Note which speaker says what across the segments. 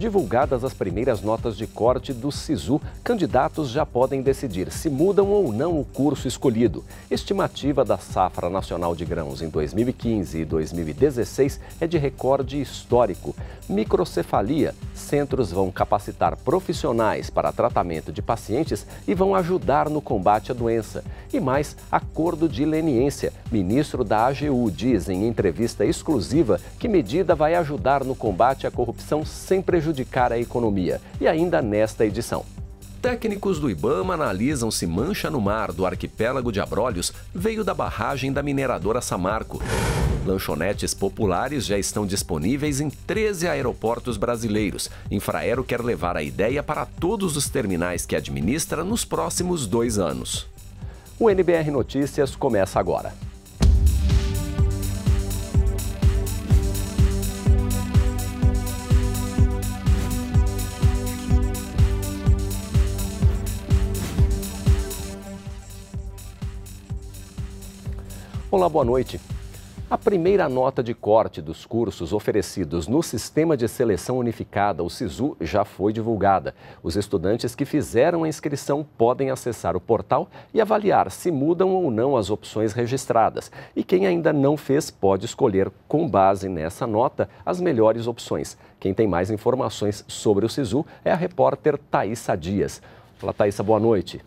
Speaker 1: divulgadas as primeiras notas de corte do SISU, candidatos já podem decidir se mudam ou não o curso escolhido. Estimativa da safra nacional de grãos em 2015 e 2016 é de recorde histórico. Microcefalia: centros vão capacitar profissionais para tratamento de pacientes e vão ajudar no combate à doença. E mais, acordo de leniência. Ministro da AGU diz em entrevista exclusiva que medida vai ajudar no combate à corrupção sem prejuízo prejudicar a economia. E ainda nesta edição. Técnicos do Ibama analisam se mancha no mar do arquipélago de Abrolhos veio da barragem da mineradora Samarco. Lanchonetes populares já estão disponíveis em 13 aeroportos brasileiros. Infraero quer levar a ideia para todos os terminais que administra nos próximos dois anos. O NBR Notícias começa agora. Olá, boa noite. A primeira nota de corte dos cursos oferecidos no Sistema de Seleção Unificada, o SISU, já foi divulgada. Os estudantes que fizeram a inscrição podem acessar o portal e avaliar se mudam ou não as opções registradas. E quem ainda não fez pode escolher, com base nessa nota, as melhores opções. Quem tem mais informações sobre o SISU é a repórter Thaisa Dias. Olá, Thaisa, boa noite.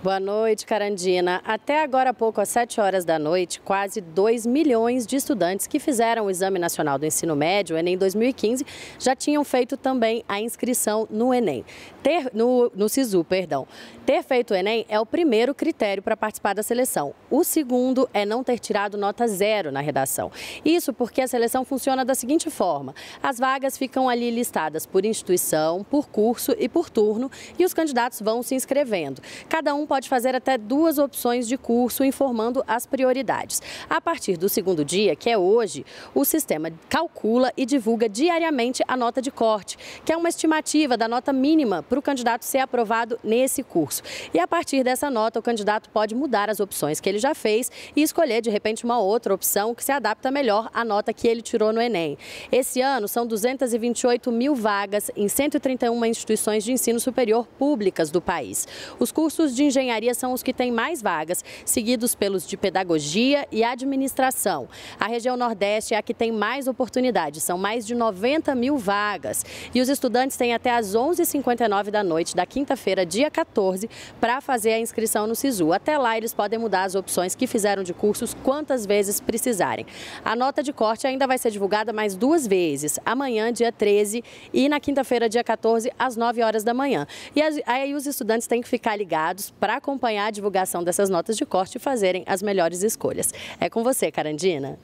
Speaker 2: Boa noite, Carandina. Até agora há pouco, às 7 horas da noite, quase 2 milhões de estudantes que fizeram o Exame Nacional do Ensino Médio, o Enem 2015, já tinham feito também a inscrição no Enem. Ter, no, no SISU, perdão. Ter feito o Enem é o primeiro critério para participar da seleção. O segundo é não ter tirado nota zero na redação. Isso porque a seleção funciona da seguinte forma: as vagas ficam ali listadas por instituição, por curso e por turno, e os candidatos vão se inscrevendo. Cada um pode fazer até duas opções de curso informando as prioridades. A partir do segundo dia, que é hoje, o sistema calcula e divulga diariamente a nota de corte, que é uma estimativa da nota mínima para o candidato ser aprovado nesse curso. E a partir dessa nota, o candidato pode mudar as opções que ele já fez e escolher, de repente, uma outra opção que se adapta melhor à nota que ele tirou no Enem. Esse ano, são 228 mil vagas em 131 instituições de ensino superior públicas do país. Os cursos de engenharia engenharia são os que têm mais vagas, seguidos pelos de pedagogia e administração. A região Nordeste é a que tem mais oportunidades, são mais de 90 mil vagas. E os estudantes têm até às 11h59 da noite da quinta-feira, dia 14, para fazer a inscrição no SISU. Até lá, eles podem mudar as opções que fizeram de cursos quantas vezes precisarem. A nota de corte ainda vai ser divulgada mais duas vezes, amanhã, dia 13, e na quinta-feira, dia 14, às 9 horas da manhã. E aí os estudantes têm que ficar ligados para para acompanhar a divulgação dessas notas de corte e fazerem as melhores escolhas. É com você, Carandina.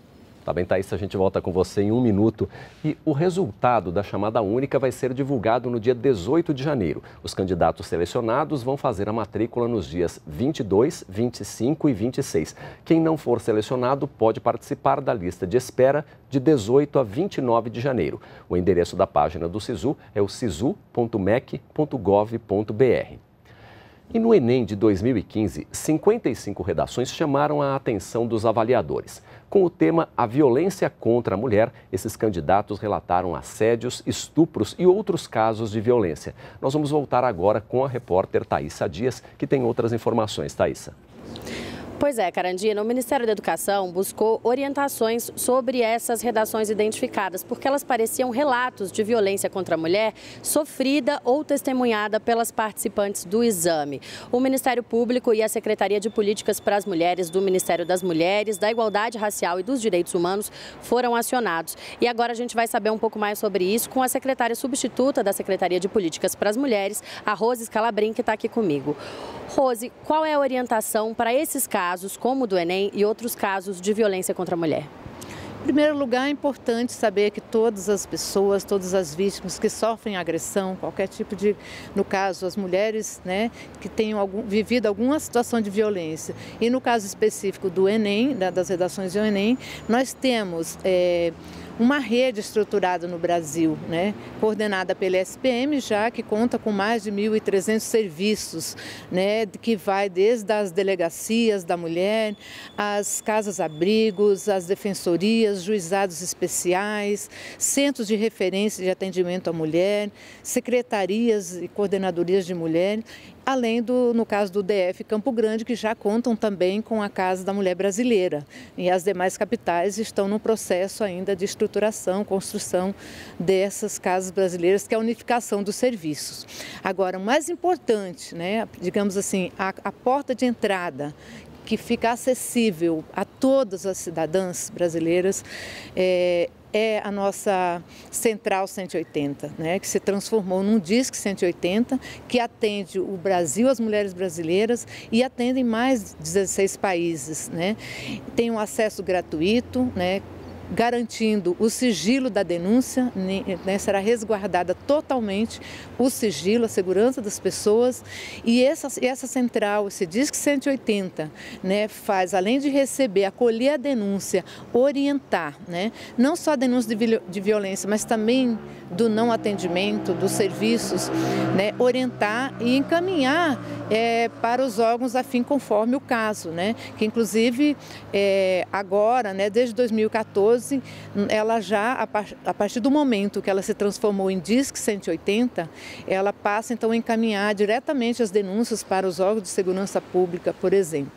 Speaker 1: Tá bem, Thaís, a gente volta com você em um minuto. E o resultado da chamada única vai ser divulgado no dia 18 de janeiro. Os candidatos selecionados vão fazer a matrícula nos dias 22, 25 e 26. Quem não for selecionado pode participar da lista de espera de 18 a 29 de janeiro. O endereço da página do SISU é o sisu.mec.gov.br. E no Enem de 2015, 55 redações chamaram a atenção dos avaliadores. Com o tema A Violência contra a Mulher, esses candidatos relataram assédios, estupros e outros casos de violência. Nós vamos voltar agora com a repórter Thaisa Dias, que tem outras informações. Thaisa.
Speaker 2: Pois é, Carandina, o Ministério da Educação buscou orientações sobre essas redações identificadas, porque elas pareciam relatos de violência contra a mulher sofrida ou testemunhada pelas participantes do exame. O Ministério Público e a Secretaria de Políticas para as Mulheres do Ministério das Mulheres, da Igualdade Racial e dos Direitos Humanos foram acionados. E agora a gente vai saber um pouco mais sobre isso com a secretária substituta da Secretaria de Políticas para as Mulheres, a Rose Scalabrin, que está aqui comigo. Rose, qual é a orientação para esses casos? casos como o do Enem e outros casos de violência contra a mulher? Em
Speaker 3: primeiro lugar, é importante saber que todas as pessoas, todas as vítimas que sofrem agressão, qualquer tipo de, no caso, as mulheres né, que tenham algum, vivido alguma situação de violência, e no caso específico do Enem, da, das redações do Enem, nós temos. É, uma rede estruturada no Brasil, né, coordenada pela SPM, já que conta com mais de 1.300 serviços, né, que vai desde as delegacias da mulher, as casas-abrigos, as defensorias, juizados especiais, centros de referência de atendimento à mulher, secretarias e coordenadorias de mulher além do, no caso do DF Campo Grande, que já contam também com a Casa da Mulher Brasileira. E as demais capitais estão no processo ainda de estruturação, construção dessas casas brasileiras, que é a unificação dos serviços. Agora, o mais importante, né, digamos assim, a, a porta de entrada que fica acessível a todas as cidadãs brasileiras é, é a nossa Central 180, né, que se transformou num Disque 180, que atende o Brasil, as mulheres brasileiras e atendem mais 16 países. Né. Tem um acesso gratuito, né, garantindo o sigilo da denúncia, né, será resguardada totalmente o sigilo, a segurança das pessoas. E essa, essa central, esse DISC 180, né, faz, além de receber, acolher a denúncia, orientar, né, não só a denúncia de, de violência, mas também do não atendimento, dos serviços, né, orientar e encaminhar é, para os órgãos afim conforme o caso, né, que inclusive é, agora, né, desde 2014, Rose, ela já, a partir do momento que ela se transformou em DISC 180, ela passa então a encaminhar diretamente as denúncias para os órgãos de segurança pública, por exemplo.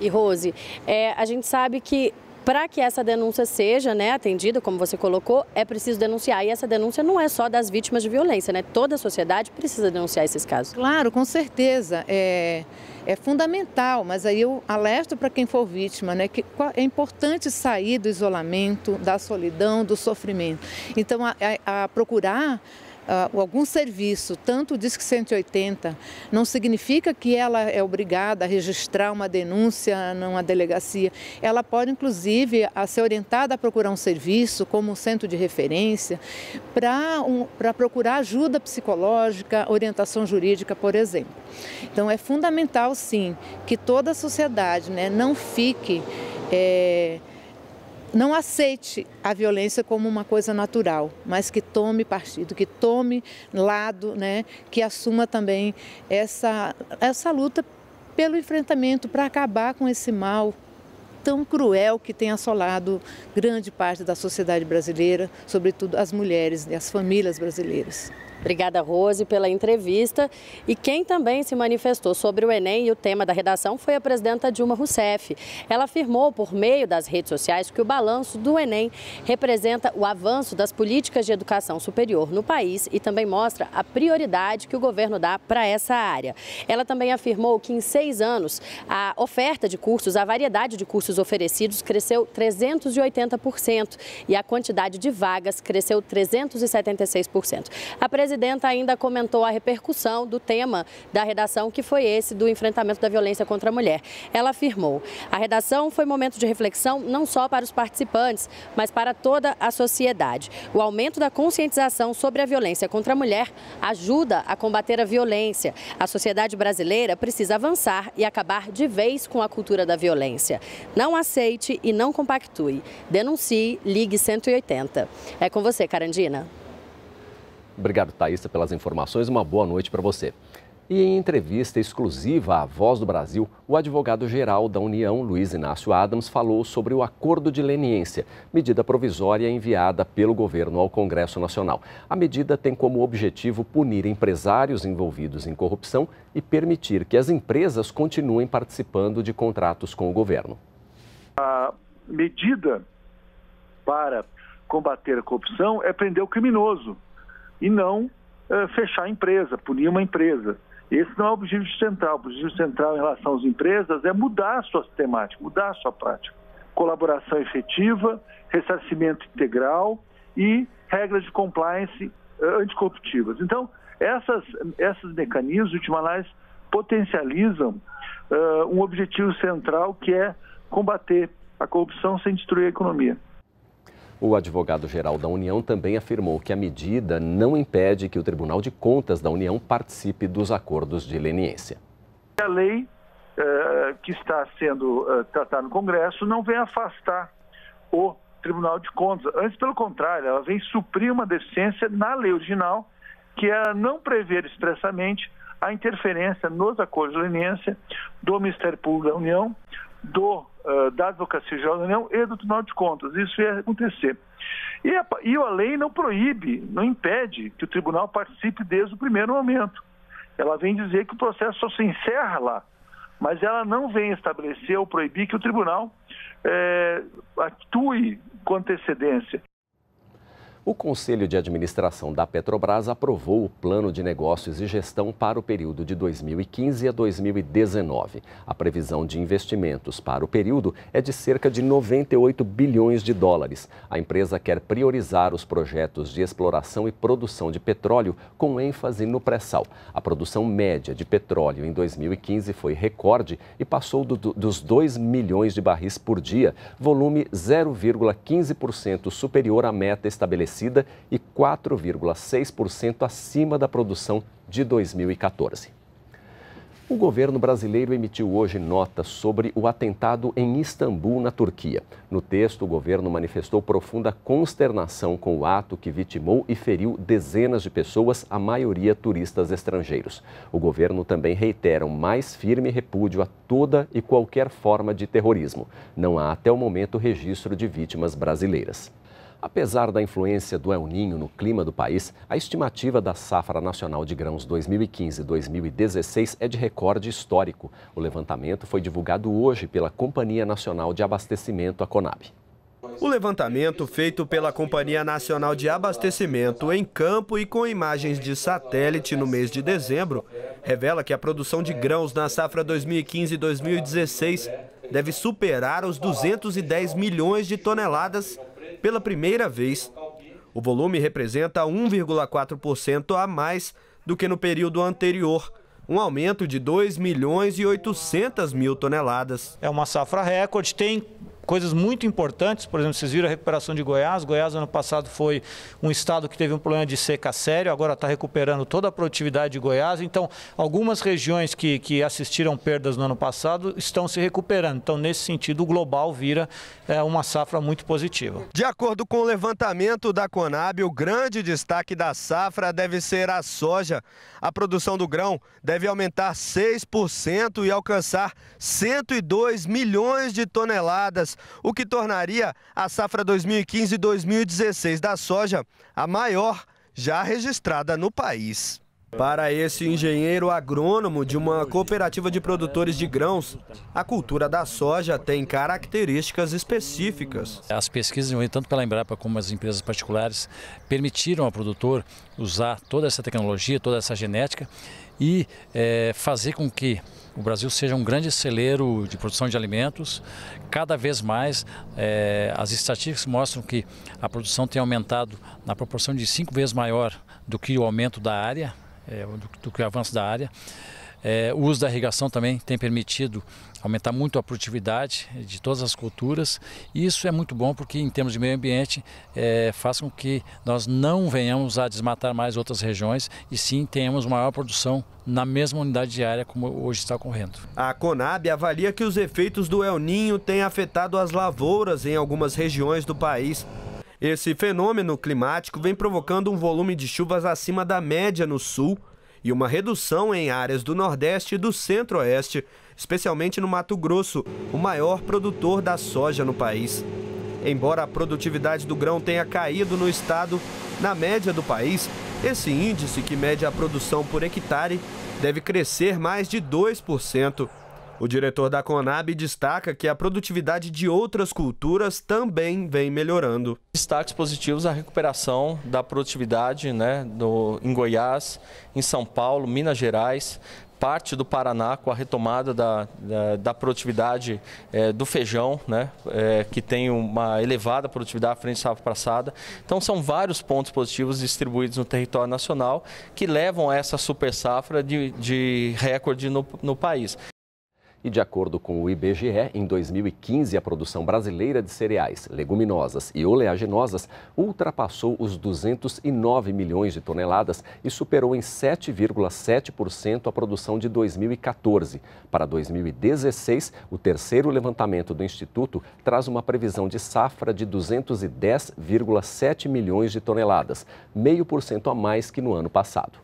Speaker 2: E Rose, é, a gente sabe que para que essa denúncia seja né, atendida, como você colocou, é preciso denunciar. E essa denúncia não é só das vítimas de violência,
Speaker 3: né? Toda a sociedade precisa denunciar esses casos. Claro, com certeza. É, é fundamental, mas aí eu alerto para quem for vítima, né? Que é importante sair do isolamento, da solidão, do sofrimento. Então, a, a, a procurar uh, algum serviço, tanto o Disque 180, não significa que ela é obrigada a registrar uma denúncia numa delegacia. Ela pode, inclusive, a ser orientada a procurar um serviço, como um centro de referência, para um, procurar ajuda psicológica, orientação jurídica, por exemplo. Então, é fundamental, sim, que toda a sociedade né, não fique. É, não aceite a violência como uma coisa natural, mas que tome partido, que tome lado, né, que assuma também essa, essa luta pelo enfrentamento, para acabar com esse mal tão cruel que tem assolado grande parte da sociedade brasileira, sobretudo as mulheres e as famílias brasileiras.
Speaker 2: Obrigada, Rose, pela entrevista. E quem também se manifestou sobre o Enem e o tema da redação foi a presidenta Dilma Rousseff. Ela afirmou, por meio das redes sociais, que o balanço do Enem representa o avanço das políticas de educação superior no país e também mostra a prioridade que o governo dá para essa área. Ela também afirmou que em seis anos a oferta de cursos, a variedade de cursos oferecidos cresceu 380% e a quantidade de vagas cresceu 376%. A presidenta ainda comentou a repercussão do tema da redação, que foi esse do enfrentamento da violência contra a mulher. Ela afirmou: a redação foi momento de reflexão não só para os participantes, mas para toda a sociedade. O aumento da conscientização sobre a violência contra a mulher ajuda a combater a violência. A sociedade brasileira precisa avançar e acabar de vez com a cultura da violência. Não aceite e não compactue. Denuncie, ligue 180. É com você, Carandina.
Speaker 1: Obrigado, Thaisa, pelas informações. Uma boa noite para você. E em entrevista exclusiva à Voz do Brasil, o advogado-geral da União, Luiz Inácio Adams, falou sobre o acordo de leniência, medida provisória enviada pelo governo ao Congresso Nacional. A medida tem como objetivo punir empresários envolvidos em corrupção e permitir que as empresas continuem participando de contratos com o governo.
Speaker 4: A medida para combater a corrupção é prender o criminoso e não eh, fechar a empresa, punir uma empresa. Esse não é o objetivo central. O objetivo central em relação às empresas é mudar a sua sistemática, mudar a sua prática. Colaboração efetiva, ressarcimento integral e regras de compliance eh, anticorruptivas. Então, essas, esses mecanismos, de última análise, potencializam uh, um objetivo central que é combater a corrupção sem destruir a economia.
Speaker 1: O advogado-geral da União também afirmou que a medida não impede que o Tribunal de Contas da União participe dos acordos de leniência.
Speaker 4: A lei eh, que está sendo eh, tratada no Congresso não vem afastar o Tribunal de Contas. Antes, pelo contrário, ela vem suprir uma deficiência na lei original, que era é não prever expressamente a interferência nos acordos de leniência do Ministério Público da União, do ah, da Advocacia Geral da União e do Tribunal de Contas. Isso ia acontecer. E a, e a lei não proíbe, não impede que o tribunal participe desde o primeiro momento. Ela vem dizer que o processo só se encerra lá, mas ela não vem estabelecer ou proibir que o tribunal eh, atue com antecedência.
Speaker 1: O Conselho de Administração da Petrobras aprovou o plano de negócios e gestão para o período de 2015 a 2019. A previsão de investimentos para o período é de cerca de 98 bilhões de dólares. A empresa quer priorizar os projetos de exploração e produção de petróleo com ênfase no pré-sal. A produção média de petróleo em 2015 foi recorde e passou do, dos 2 milhões de barris por dia, volume 0,15% superior à meta estabelecida e 4,6% acima da produção de 2014. O governo brasileiro emitiu hoje nota sobre o atentado em Istambul, na Turquia. No texto, o governo manifestou profunda consternação com o ato que vitimou e feriu dezenas de pessoas, a maioria turistas estrangeiros. O governo também reitera um mais firme repúdio a toda e qualquer forma de terrorismo. Não há até o momento registro de vítimas brasileiras. Apesar da influência do El Ninho no clima do país, a estimativa da safra nacional de grãos 2015-2016 é de recorde histórico. O levantamento foi divulgado hoje pela Companhia Nacional de Abastecimento, a Conab.
Speaker 5: O levantamento feito pela Companhia Nacional de Abastecimento em campo e com imagens de satélite no mês de dezembro revela que a produção de grãos na safra 2015-2016 deve superar os 210 milhões de toneladas pela primeira vez, o volume representa 1,4% a mais do que no período anterior, um aumento de 2 milhões e 800 mil toneladas. É uma safra recorde, tem coisas muito importantes, por exemplo, vocês viram a recuperação de Goiás. Goiás, ano passado, foi um estado que teve um problema de seca sério, agora está recuperando toda a produtividade de Goiás. Então, algumas regiões que, que assistiram perdas no ano passado estão se recuperando. Então, nesse sentido, o global vira é, uma safra muito positiva. De acordo com o levantamento da Conab, o grande destaque da safra deve ser a soja. A produção do grão deve aumentar 6% e alcançar 102 milhões de toneladas o que tornaria a safra 2015-2016 da soja a maior já registrada no país. Para esse engenheiro agrônomo de uma cooperativa de produtores de grãos, a cultura da soja tem características específicas.
Speaker 1: As pesquisas, tanto pela Embrapa como as empresas particulares, permitiram ao produtor usar toda essa tecnologia, toda essa genética e é, fazer com que o Brasil seja um grande celeiro de produção de alimentos. Cada vez mais, é, as estatísticas mostram que a produção tem aumentado na proporção de cinco vezes maior do que o aumento da área é, do, do avanço da área. É, o uso da irrigação também tem permitido aumentar muito a produtividade de todas as culturas. E isso é muito bom porque, em termos de meio ambiente, é, faz com que nós não venhamos a desmatar mais outras regiões
Speaker 5: e sim tenhamos maior produção na mesma unidade de área como hoje está ocorrendo. A Conab avalia que os efeitos do El Ninho têm afetado as lavouras em algumas regiões do país. Esse fenômeno climático vem provocando um volume de chuvas acima da média no sul e uma redução em áreas do Nordeste e do Centro-Oeste, especialmente no Mato Grosso, o maior produtor da soja no país. Embora a produtividade do grão tenha caído no estado, na média do país, esse índice, que mede a produção por hectare, deve crescer mais de 2%. O diretor da Conab destaca que a produtividade de outras culturas também vem melhorando. Destaques positivos a recuperação da produtividade né, do, em Goiás,
Speaker 1: em São Paulo, Minas Gerais, parte do Paraná com a retomada da, da, da produtividade é, do feijão, né, é, que tem uma elevada produtividade à frente da safra passada. Então são vários pontos positivos distribuídos no território nacional que levam a essa super safra de, de recorde no, no país. E de acordo com o IBGE, em 2015 a produção brasileira de cereais, leguminosas e oleaginosas ultrapassou os 209 milhões de toneladas e superou em 7,7% a produção de 2014. Para 2016, o terceiro levantamento do Instituto traz uma previsão de safra de 210,7 milhões de toneladas, meio por cento a mais que no ano passado.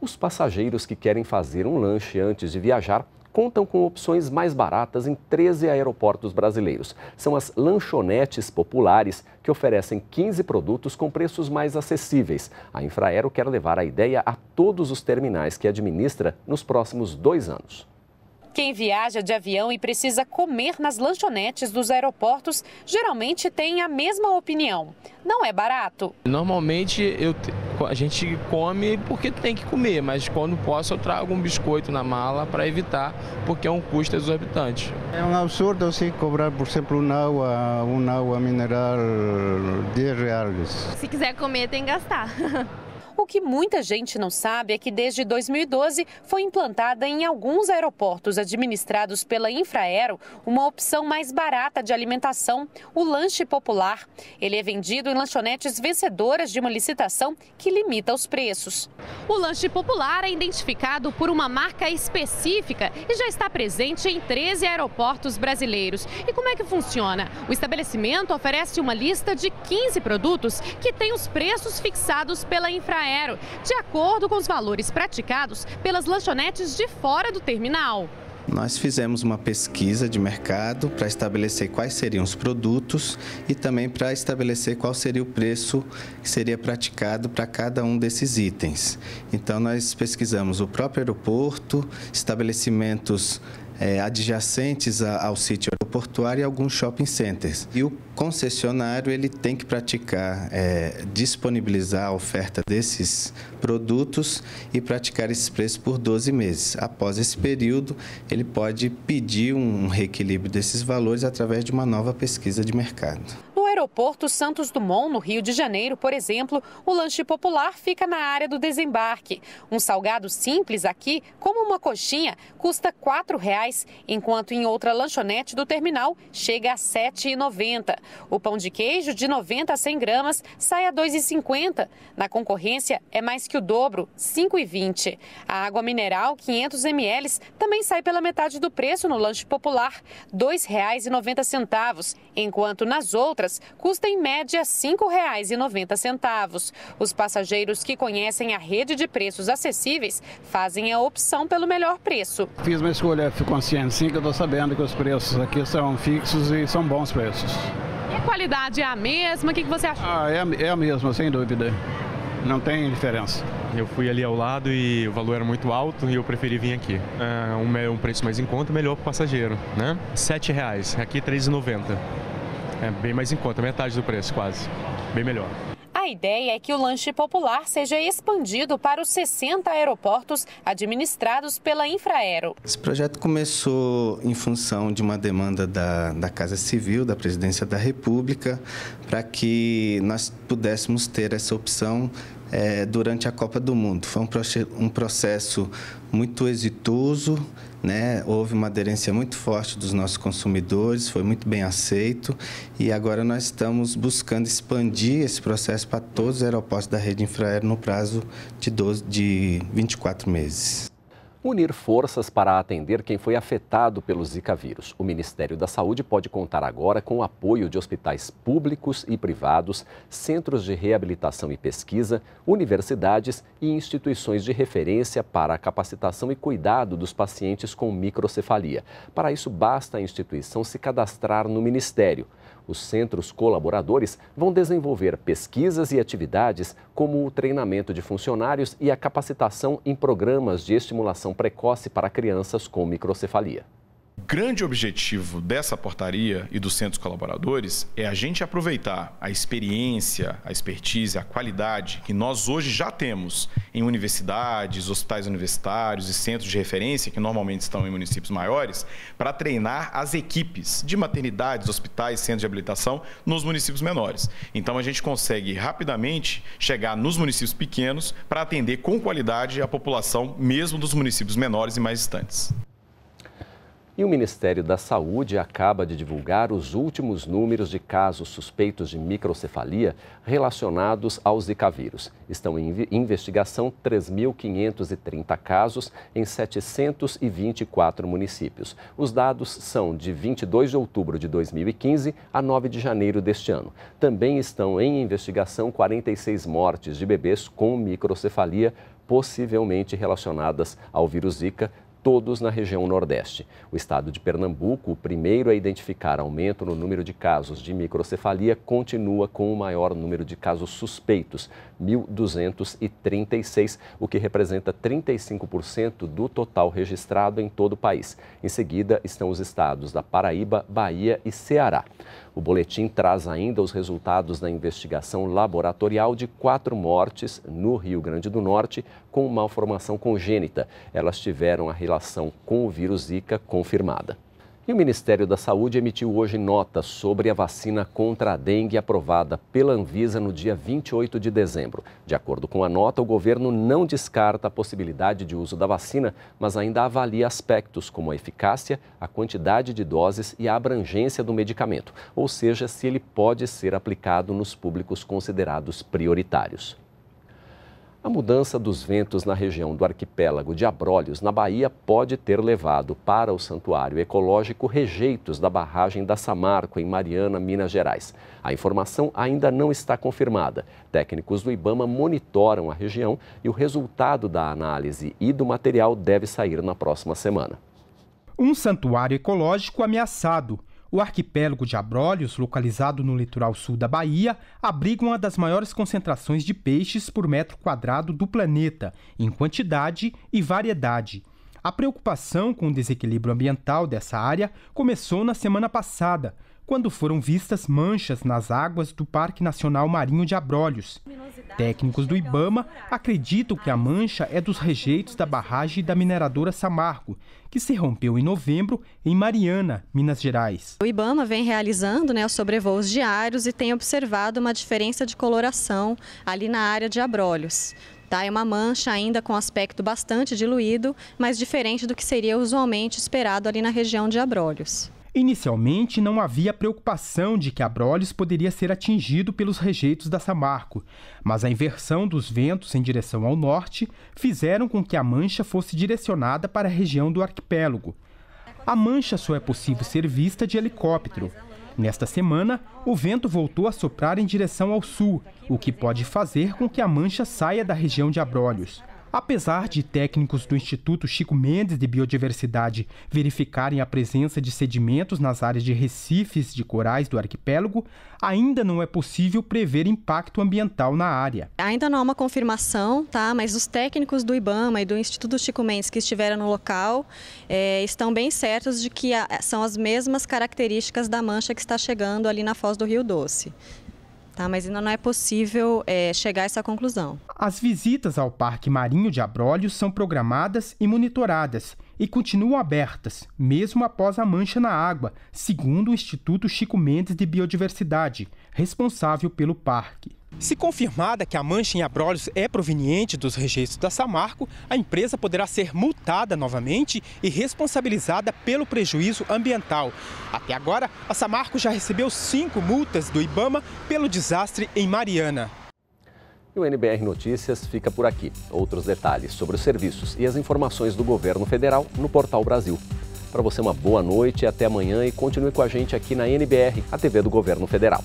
Speaker 1: Os passageiros que querem fazer um lanche antes de viajar contam com opções mais baratas em 13 aeroportos brasileiros. São as lanchonetes populares que oferecem 15 produtos com preços mais acessíveis. A Infraero quer levar a ideia a todos os terminais que administra nos próximos dois anos.
Speaker 6: Quem viaja de avião e precisa comer nas lanchonetes dos aeroportos geralmente tem a mesma opinião. Não é barato.
Speaker 7: Normalmente eu, a gente come porque tem que comer, mas quando posso eu trago um biscoito na mala para evitar, porque é um custo exorbitante.
Speaker 8: É um absurdo assim cobrar, por exemplo, um água, um água mineral 10 reais.
Speaker 6: Se quiser comer, tem que gastar. O que muita gente não sabe é que desde 2012 foi implantada em alguns aeroportos administrados pela Infraero uma opção mais barata de alimentação, o lanche popular. Ele é vendido em lanchonetes vencedoras de uma licitação que limita os preços. O lanche popular é identificado por uma marca específica e já está presente em 13 aeroportos brasileiros. E como é que funciona? O estabelecimento oferece uma lista de 15 produtos que têm os preços fixados pela Infraero aero, de acordo com os valores praticados pelas lanchonetes de fora do terminal.
Speaker 8: Nós fizemos uma pesquisa de mercado para estabelecer quais seriam os produtos e também para estabelecer qual seria o preço que seria praticado para cada um desses itens. Então, nós pesquisamos o próprio aeroporto, estabelecimentos é, adjacentes ao sítio aeroportuário e alguns shopping centers. E o concessionário ele tem que praticar, é, disponibilizar a oferta desses produtos e praticar esses preços por 12 meses. Após esse período, ele pode pedir um reequilíbrio desses valores através de uma nova pesquisa de mercado
Speaker 6: aeroporto Santos Dumont, no Rio de Janeiro, por exemplo, o lanche popular fica na área do desembarque. Um salgado simples aqui, como uma coxinha, custa R$ 4,00, enquanto em outra lanchonete do terminal chega a R$ 7,90. O pão de queijo, de 90 a 100 gramas, sai a R$ 2,50. Na concorrência, é mais que o dobro, R$ 5,20. A água mineral, 500 ml, também sai pela metade do preço no lanche popular, R$ 2,90, enquanto nas outras, custa em média R$ 5,90. Os passageiros que conhecem a rede de preços acessíveis fazem a opção pelo melhor preço.
Speaker 8: Fiz uma escolha consciente, sim, que eu estou sabendo que os preços aqui são fixos e são bons preços.
Speaker 6: E a qualidade é a mesma? O que, você acha? Ah, é,
Speaker 8: a, é a mesma, sem dúvida. Não tem diferença. Eu
Speaker 7: fui ali ao lado e o valor era muito alto e eu preferi vir aqui. É um, um preço mais em conta, melhor para o passageiro, né? R$ 7,00, aqui R$ 3,90. É bem mais em conta, metade do
Speaker 8: preço quase. Bem melhor.
Speaker 6: A ideia é que o lanche popular seja expandido para os 60 aeroportos administrados pela Infraero. Esse
Speaker 8: projeto começou em função de uma demanda da, da Casa Civil, da Presidência da República, para que nós pudéssemos ter essa opção é, durante a Copa do Mundo. Foi um, um processo muito exitoso, né? houve uma aderência muito forte dos nossos consumidores, foi muito bem aceito e agora nós estamos buscando expandir esse processo para todos os aeroportos da rede Infraero no prazo de, 12, de 24 meses
Speaker 1: unir forças para atender quem foi afetado pelo Zika vírus. O Ministério da Saúde pode contar agora com o apoio de hospitais públicos e privados, centros de reabilitação e pesquisa, universidades e instituições de referência para a capacitação e cuidado dos pacientes com microcefalia. Para isso, basta a instituição se cadastrar no Ministério. Os centros colaboradores vão desenvolver pesquisas e atividades como o treinamento de funcionários e a capacitação em programas de estimulação precoce para crianças com microcefalia
Speaker 7: grande objetivo dessa portaria e dos centros colaboradores é a gente aproveitar a experiência, a expertise, a qualidade que nós hoje já temos em universidades, hospitais universitários e centros de referência, que normalmente estão em municípios maiores, para treinar as equipes de maternidades, hospitais, centros de habilitação nos municípios menores. Então a gente consegue rapidamente chegar nos municípios pequenos para atender com qualidade a população, mesmo dos municípios menores e mais distantes.
Speaker 1: E o Ministério da Saúde acaba de divulgar os últimos números de casos suspeitos de microcefalia relacionados ao Zika vírus. Estão em investigação 3.530 casos em 724 municípios. Os dados são de 22 de outubro de 2015 a 9 de janeiro deste ano. Também estão em investigação 46 mortes de bebês com microcefalia possivelmente relacionadas ao vírus Zika, todos na região Nordeste. O estado de Pernambuco, o primeiro a identificar aumento no número de casos de microcefalia, continua com o maior número de casos suspeitos, 1.236, o que representa 35% do total registrado em todo o país. Em seguida estão os estados da Paraíba, Bahia e Ceará. O boletim traz ainda os resultados da investigação laboratorial de quatro mortes no Rio Grande do Norte com malformação congênita. Elas tiveram a relação com o vírus Zika confirmada. E o Ministério da Saúde emitiu hoje nota sobre a vacina contra a dengue aprovada pela Anvisa no dia 28 de dezembro. De acordo com a nota, o governo não descarta a possibilidade de uso da vacina, mas ainda avalia aspectos como a eficácia, a quantidade de doses e a abrangência do medicamento, ou seja, se ele pode ser aplicado nos públicos considerados prioritários. A mudança dos ventos na região do arquipélago de Abrolhos, na Bahia, pode ter levado para o Santuário Ecológico rejeitos da barragem da Samarco, em Mariana, Minas Gerais. A informação ainda não está confirmada. Técnicos do Ibama monitoram a região e o resultado da análise e do material deve sair na próxima semana.
Speaker 7: Um santuário ecológico ameaçado o arquipélago de Abrolhos, localizado no litoral sul da Bahia, abriga uma das maiores concentrações de peixes por metro quadrado do planeta, em quantidade e variedade. A preocupação com o desequilíbrio ambiental dessa área começou na semana passada, quando foram vistas manchas nas águas do Parque Nacional Marinho de Abrolhos. Técnicos do Ibama acreditam que a mancha é dos rejeitos da barragem da mineradora Samarco, que se rompeu em novembro em Mariana, Minas Gerais.
Speaker 2: O Ibama vem realizando né, os sobrevoos diários e tem observado uma diferença de coloração ali na área de Abrolhos. Tá? É uma mancha ainda com aspecto bastante diluído, mas diferente do que seria usualmente esperado ali na região de Abrolhos.
Speaker 7: Inicialmente, não havia preocupação de que Abrolhos poderia ser atingido pelos rejeitos da Samarco, mas a inversão dos ventos em direção ao norte fizeram com que a mancha fosse direcionada para a região do arquipélago. A mancha só é possível ser vista de helicóptero. Nesta semana, o vento voltou a soprar em direção ao sul, o que pode fazer com que a mancha saia da região de Abrolhos. Apesar de técnicos do Instituto Chico Mendes de Biodiversidade verificarem a presença de sedimentos nas áreas de recifes de corais do arquipélago, ainda não é possível prever impacto ambiental na área.
Speaker 2: Ainda não há uma confirmação, tá? mas os técnicos do IBAMA e do Instituto Chico Mendes que estiveram no local é, estão bem certos de que são as mesmas características da mancha que está chegando ali na foz do Rio Doce tá? mas ainda não é possível é, chegar a essa conclusão.
Speaker 7: As visitas ao Parque Marinho de Abrolhos são programadas e monitoradas e continuam abertas, mesmo após a mancha na água, segundo o Instituto Chico Mendes de Biodiversidade, responsável pelo parque. Se confirmada que a mancha em abrolhos é proveniente dos rejeitos da Samarco, a empresa poderá ser multada novamente e responsabilizada pelo prejuízo ambiental. Até agora, a Samarco já recebeu cinco multas do Ibama pelo desastre em Mariana.
Speaker 1: E o NBR Notícias fica por aqui. Outros detalhes sobre os serviços e as informações do governo federal no Portal Brasil. Para você, uma boa noite e até amanhã. E continue com a gente aqui na NBR, a TV do Governo Federal.